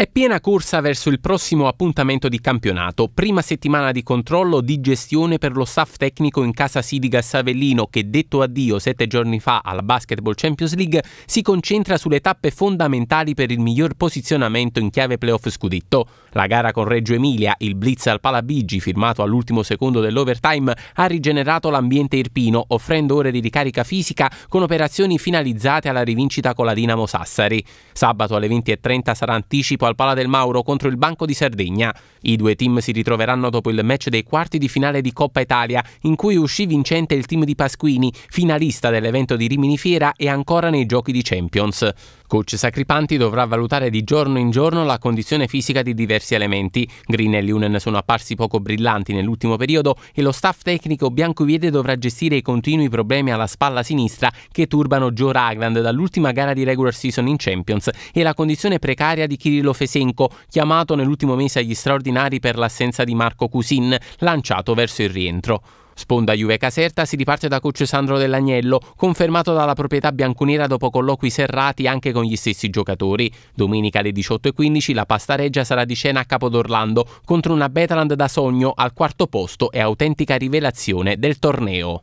È piena corsa verso il prossimo appuntamento di campionato, prima settimana di controllo di gestione per lo staff tecnico in casa Sidiga Savellino che detto addio sette giorni fa alla Basketball Champions League si concentra sulle tappe fondamentali per il miglior posizionamento in chiave playoff scudetto. La gara con Reggio Emilia, il blitz al Palabigi firmato all'ultimo secondo dell'overtime ha rigenerato l'ambiente irpino offrendo ore di ricarica fisica con operazioni finalizzate alla rivincita con la Dinamo Sassari. Sabato alle 20.30 sarà anticipo al Pala del Mauro contro il Banco di Sardegna. I due team si ritroveranno dopo il match dei quarti di finale di Coppa Italia, in cui uscì vincente il team di Pasquini, finalista dell'evento di Rimini Fiera e ancora nei giochi di Champions. Coach Sacripanti dovrà valutare di giorno in giorno la condizione fisica di diversi elementi. Green e Lunen sono apparsi poco brillanti nell'ultimo periodo e lo staff tecnico biancoviede dovrà gestire i continui problemi alla spalla sinistra che turbano Joe Ragland dall'ultima gara di regular season in Champions e la condizione precaria di Kirillo Fesenco, chiamato nell'ultimo mese agli straordinari per l'assenza di Marco Cusin, lanciato verso il rientro. Sponda Juve Caserta si riparte da coach Sandro Dell'Agnello, confermato dalla proprietà bianconera dopo colloqui serrati anche con gli stessi giocatori. Domenica alle 18.15 la pasta reggia sarà di scena a Capodorlando contro una Betaland da sogno al quarto posto e autentica rivelazione del torneo.